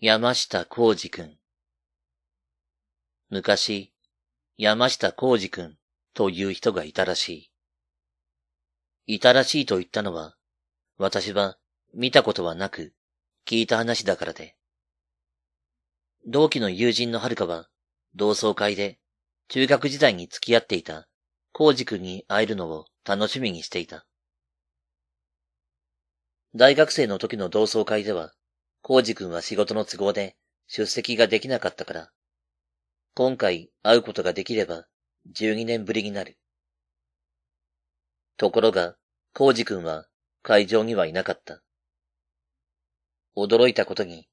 山下浩二くん。昔、山下浩二くんという人がいたらしい。いたらしいと言ったのは、私は見たことはなく、聞いた話だからで。同期の友人の遥は、同窓会で、中学時代に付き合っていた、治二君に会えるのを楽しみにしていた。大学生の時の同窓会では、治二君は仕事の都合で出席ができなかったから、今回会うことができれば12年ぶりになる。ところが、治二君は会場にはいなかった。驚いたことに、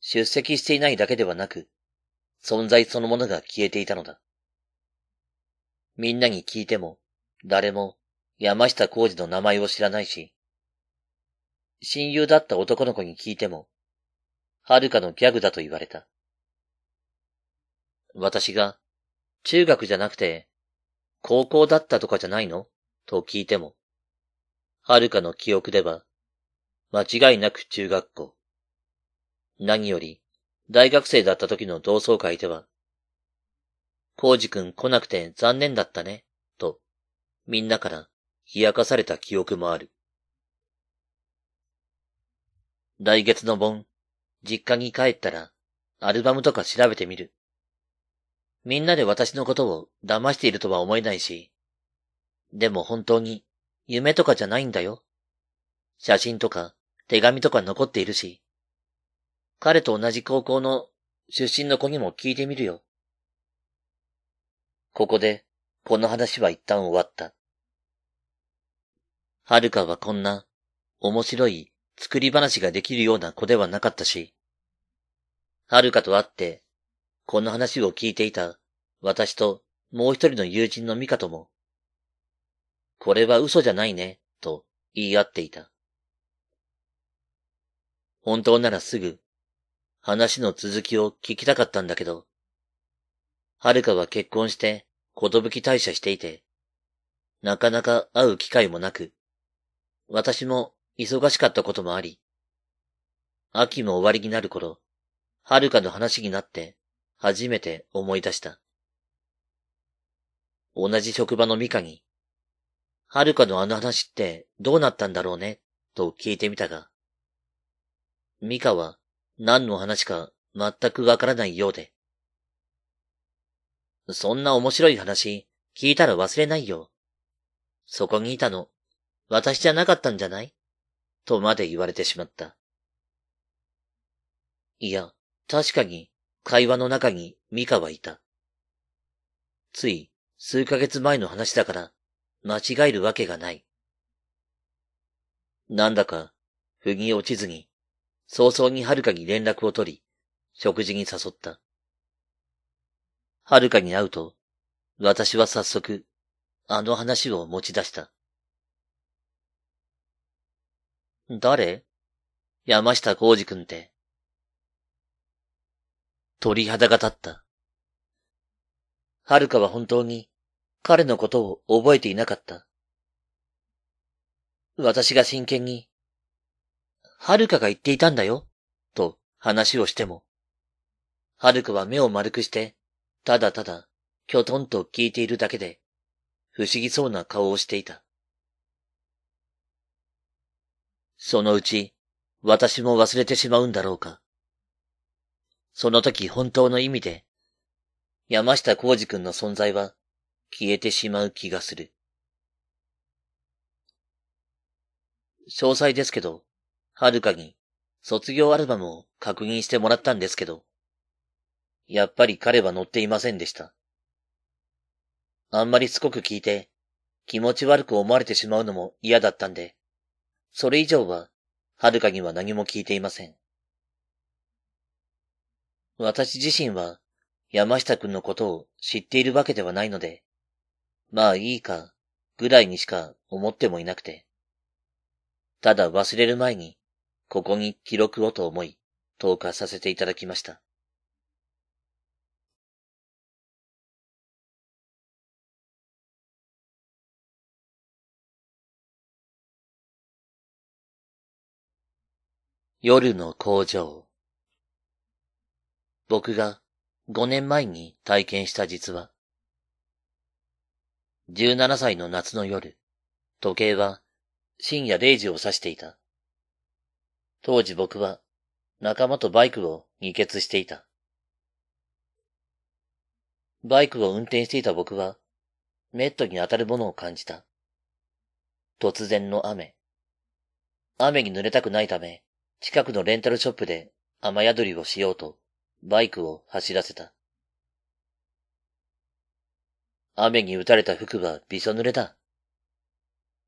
出席していないだけではなく、存在そのものが消えていたのだ。みんなに聞いても、誰も山下浩二の名前を知らないし、親友だった男の子に聞いても、はるかのギャグだと言われた。私が、中学じゃなくて、高校だったとかじゃないのと聞いても、はるかの記憶では、間違いなく中学校。何より、大学生だった時の同窓会では、コウジ君来なくて残念だったね、と、みんなから冷やかされた記憶もある。来月の盆、実家に帰ったら、アルバムとか調べてみる。みんなで私のことを騙しているとは思えないし、でも本当に夢とかじゃないんだよ。写真とか手紙とか残っているし。彼と同じ高校の出身の子にも聞いてみるよ。ここで、この話は一旦終わった。はるかはこんな、面白い作り話ができるような子ではなかったし、はるかと会って、この話を聞いていた私ともう一人の友人のミカとも、これは嘘じゃないね、と言い合っていた。本当ならすぐ、話の続きを聞きたかったんだけど、はるかは結婚して、ことぶき退社していて、なかなか会う機会もなく、私も忙しかったこともあり、秋も終わりになる頃、はるかの話になって、初めて思い出した。同じ職場のミカに、はるかのあの話ってどうなったんだろうね、と聞いてみたが、ミカは何の話か全くわからないようで。そんな面白い話、聞いたら忘れないよ。そこにいたの、私じゃなかったんじゃないとまで言われてしまった。いや、確かに、会話の中にミカはいた。つい、数ヶ月前の話だから、間違えるわけがない。なんだか、不に落ちずに、早々に遥かに連絡を取り、食事に誘った。遥かに会うと、私は早速、あの話を持ち出した。誰山下浩二君って。鳥肌が立った。遥かは本当に彼のことを覚えていなかった。私が真剣に、はるかが言っていたんだよ、と話をしても、はるかは目を丸くして、ただただ、きょとんと聞いているだけで、不思議そうな顔をしていた。そのうち、私も忘れてしまうんだろうか。その時本当の意味で、山下浩二君の存在は、消えてしまう気がする。詳細ですけど、はるかに卒業アルバムを確認してもらったんですけど、やっぱり彼は乗っていませんでした。あんまりすごく聞いて、気持ち悪く思われてしまうのも嫌だったんで、それ以上は、はるかには何も聞いていません。私自身は、山下くんのことを知っているわけではないので、まあいいか、ぐらいにしか思ってもいなくて。ただ忘れる前に、ここに記録をと思い、投下させていただきました。夜の工場僕が5年前に体験した実話。17歳の夏の夜、時計は深夜0時を指していた。当時僕は仲間とバイクを二欠していた。バイクを運転していた僕は、メットに当たるものを感じた。突然の雨。雨に濡れたくないため、近くのレンタルショップで雨宿りをしようと、バイクを走らせた。雨に打たれた服はびそ濡れだ。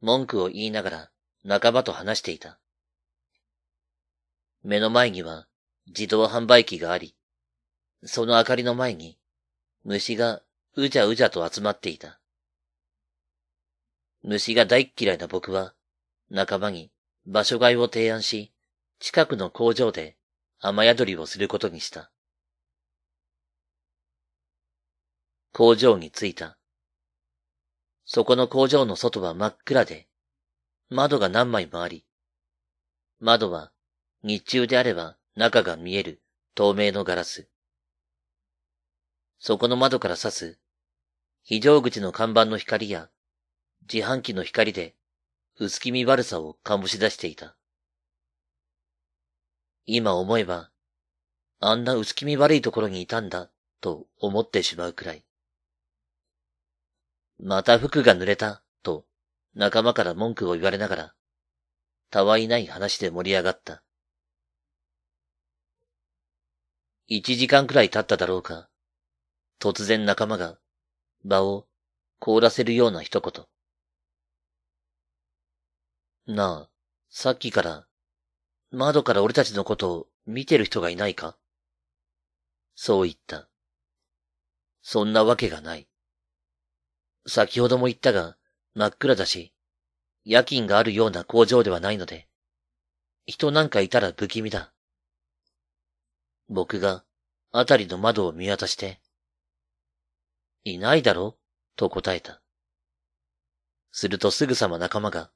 文句を言いながら半ばと話していた。目の前には自動販売機があり、その明かりの前に虫がうじゃうじゃと集まっていた。虫が大嫌いな僕は仲間に場所買いを提案し、近くの工場で雨宿りをすることにした。工場に着いた。そこの工場の外は真っ暗で、窓が何枚もあり、窓は日中であれば中が見える透明のガラス。そこの窓から刺す非常口の看板の光や自販機の光で薄気味悪さを醸し出していた。今思えば、あんな薄気味悪いところにいたんだと思ってしまうくらい。また服が濡れた、と、仲間から文句を言われながら、たわいない話で盛り上がった。一時間くらい経っただろうか。突然仲間が、場を凍らせるような一言。なあ、さっきから、窓から俺たちのことを見てる人がいないかそう言った。そんなわけがない。先ほども言ったが、真っ暗だし、夜勤があるような工場ではないので、人なんかいたら不気味だ。僕が、あたりの窓を見渡して、いないだろと答えた。するとすぐさま仲間が、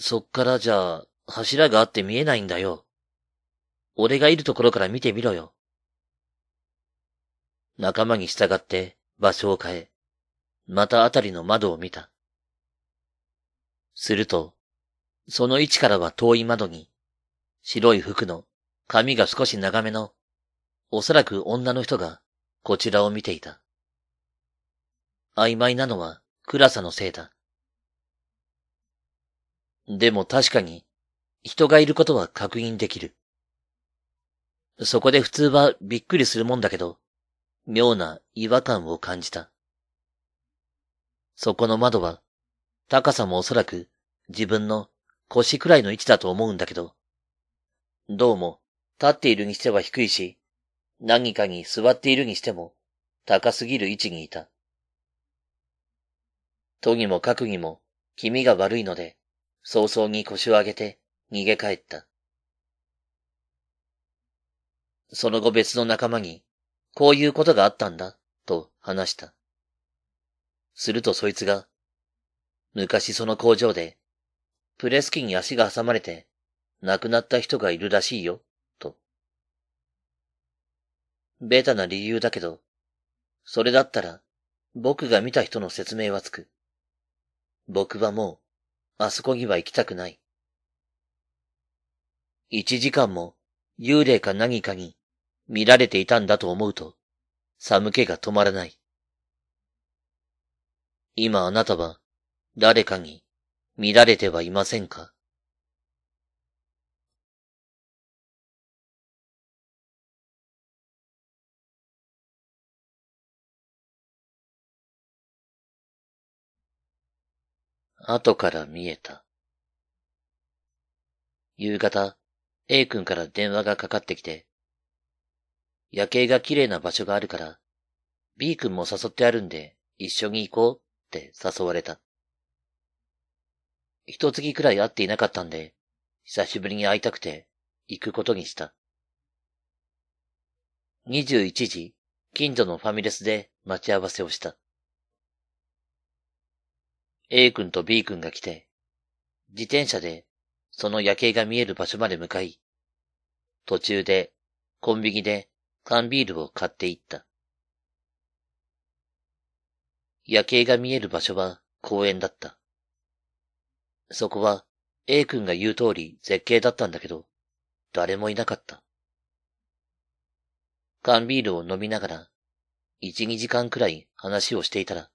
そっからじゃあ、柱があって見えないんだよ。俺がいるところから見てみろよ。仲間に従って場所を変え、またあたりの窓を見た。すると、その位置からは遠い窓に、白い服の、髪が少し長めの、おそらく女の人が、こちらを見ていた。曖昧なのは、暗さのせいだ。でも確かに、人がいることは確認できる。そこで普通はびっくりするもんだけど、妙な違和感を感じた。そこの窓は、高さもおそらく自分の腰くらいの位置だと思うんだけど、どうも立っているにしては低いし、何かに座っているにしても高すぎる位置にいた。とにもかくにも気味が悪いので、早々に腰を上げて逃げ帰った。その後別の仲間に、こういうことがあったんだ、と話した。するとそいつが、昔その工場で、プレス機に足が挟まれて、亡くなった人がいるらしいよ、と。ベタな理由だけど、それだったら、僕が見た人の説明はつく。僕はもう、あそこには行きたくない。一時間も、幽霊か何かに、見られていたんだと思うと、寒気が止まらない。今あなたは誰かに見られてはいませんか後から見えた。夕方、A 君から電話がかかってきて、夜景が綺麗な場所があるから、B 君も誘ってあるんで一緒に行こうって誘われた。一月くらい会っていなかったんで、久しぶりに会いたくて、行くことにした。21時、近所のファミレスで待ち合わせをした。A 君と B 君が来て、自転車でその夜景が見える場所まで向かい、途中でコンビニで缶ビールを買っていった。夜景が見える場所は公園だった。そこは A 君が言う通り絶景だったんだけど、誰もいなかった。缶ビールを飲みながら、一、二時間くらい話をしていたら、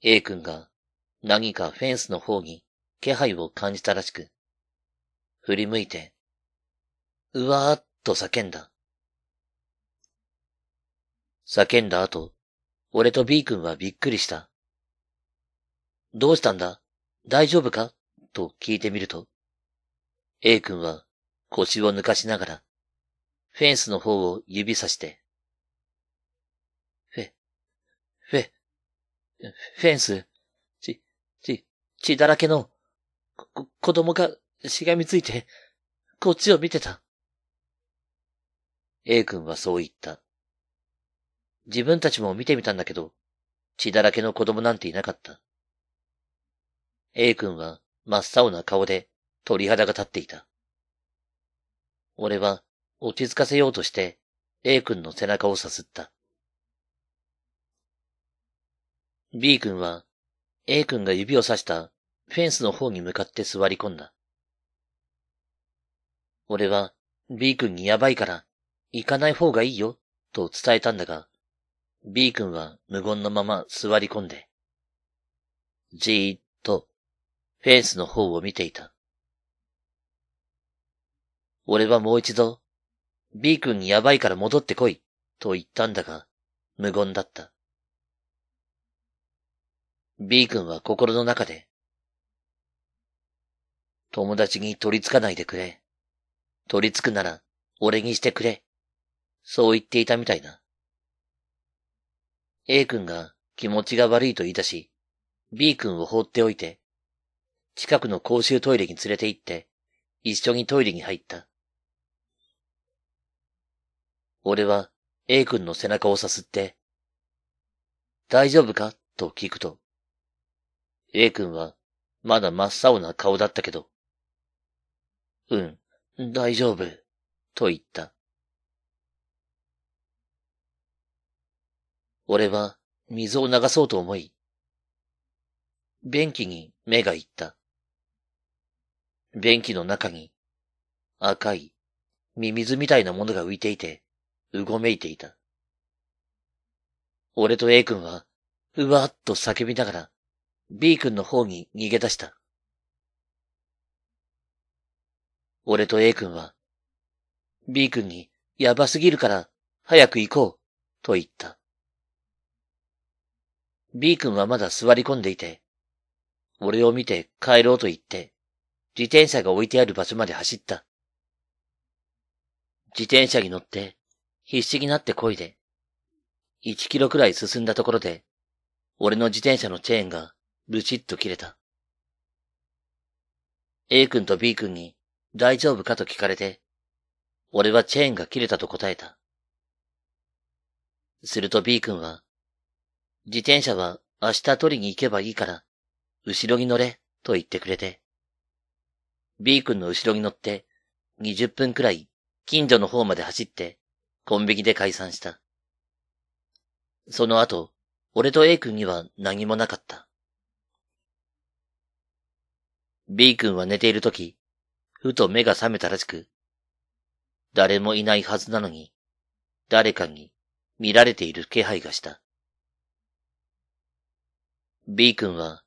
A 君が何かフェンスの方に気配を感じたらしく、振り向いて、うわーっと叫んだ。叫んだ後、俺と B 君はびっくりした。どうしたんだ大丈夫かと聞いてみると、A 君は腰を抜かしながら、フェンスの方を指さして、フェ、フェ、フェンス、ち、ち、血だらけの、こ、子供がしがみついて、こっちを見てた。A 君はそう言った。自分たちも見てみたんだけど、血だらけの子供なんていなかった。A 君は真っ青な顔で鳥肌が立っていた。俺は落ち着かせようとして A 君の背中をさすった。B 君は A 君が指をさしたフェンスの方に向かって座り込んだ。俺は B 君にやばいから行かない方がいいよと伝えたんだが、B 君は無言のまま座り込んで、じーっとフェンスの方を見ていた。俺はもう一度、B 君にやばいから戻ってこい、と言ったんだが、無言だった。B 君は心の中で、友達に取り付かないでくれ。取り付くなら、俺にしてくれ。そう言っていたみたいだ。A 君が気持ちが悪いと言い出し、B 君を放っておいて、近くの公衆トイレに連れて行って、一緒にトイレに入った。俺は A 君の背中をさすって、大丈夫かと聞くと、A 君はまだ真っ青な顔だったけど、うん、大丈夫、と言った。俺は水を流そうと思い、便器に目がいった。便器の中に赤いミミズみたいなものが浮いていて、うごめいていた。俺と A 君は、うわーっと叫びながら、B 君の方に逃げ出した。俺と A 君は、B 君にやばすぎるから早く行こうと言った。B 君はまだ座り込んでいて、俺を見て帰ろうと言って、自転車が置いてある場所まで走った。自転車に乗って、必死になって漕いで、1キロくらい進んだところで、俺の自転車のチェーンがブチッと切れた。A 君と B 君に大丈夫かと聞かれて、俺はチェーンが切れたと答えた。すると B 君は自転車は明日取りに行けばいいから、後ろに乗れ、と言ってくれて。B 君の後ろに乗って、20分くらい近所の方まで走って、コンビニで解散した。その後、俺と A 君には何もなかった。B 君は寝ているとき、ふと目が覚めたらしく、誰もいないはずなのに、誰かに見られている気配がした。B 君は、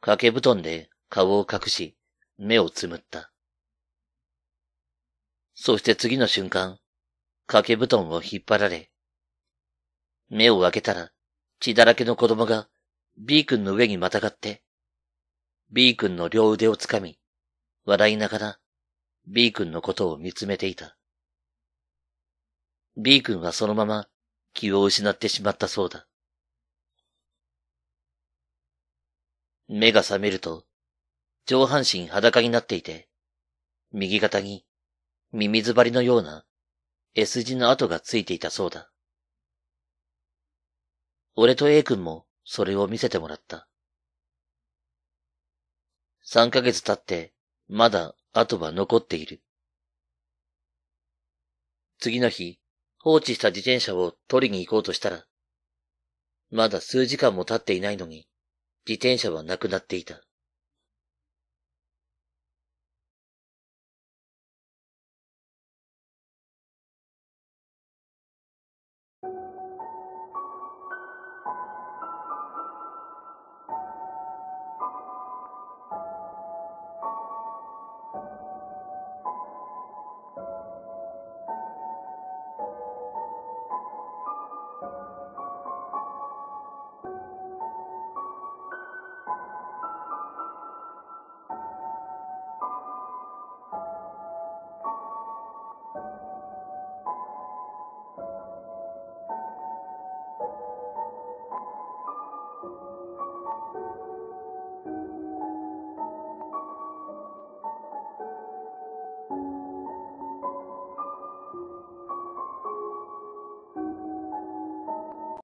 掛け布団で顔を隠し、目をつむった。そして次の瞬間、掛け布団を引っ張られ、目を開けたら、血だらけの子供が B 君の上にまたがって、B 君の両腕をつかみ、笑いながら B 君のことを見つめていた。B 君はそのまま気を失ってしまったそうだ。目が覚めると、上半身裸になっていて、右肩に耳ずばりのような S 字の跡がついていたそうだ。俺と A 君もそれを見せてもらった。3ヶ月経って、まだ跡は残っている。次の日、放置した自転車を取りに行こうとしたら、まだ数時間も経っていないのに、自転車はなくなっていた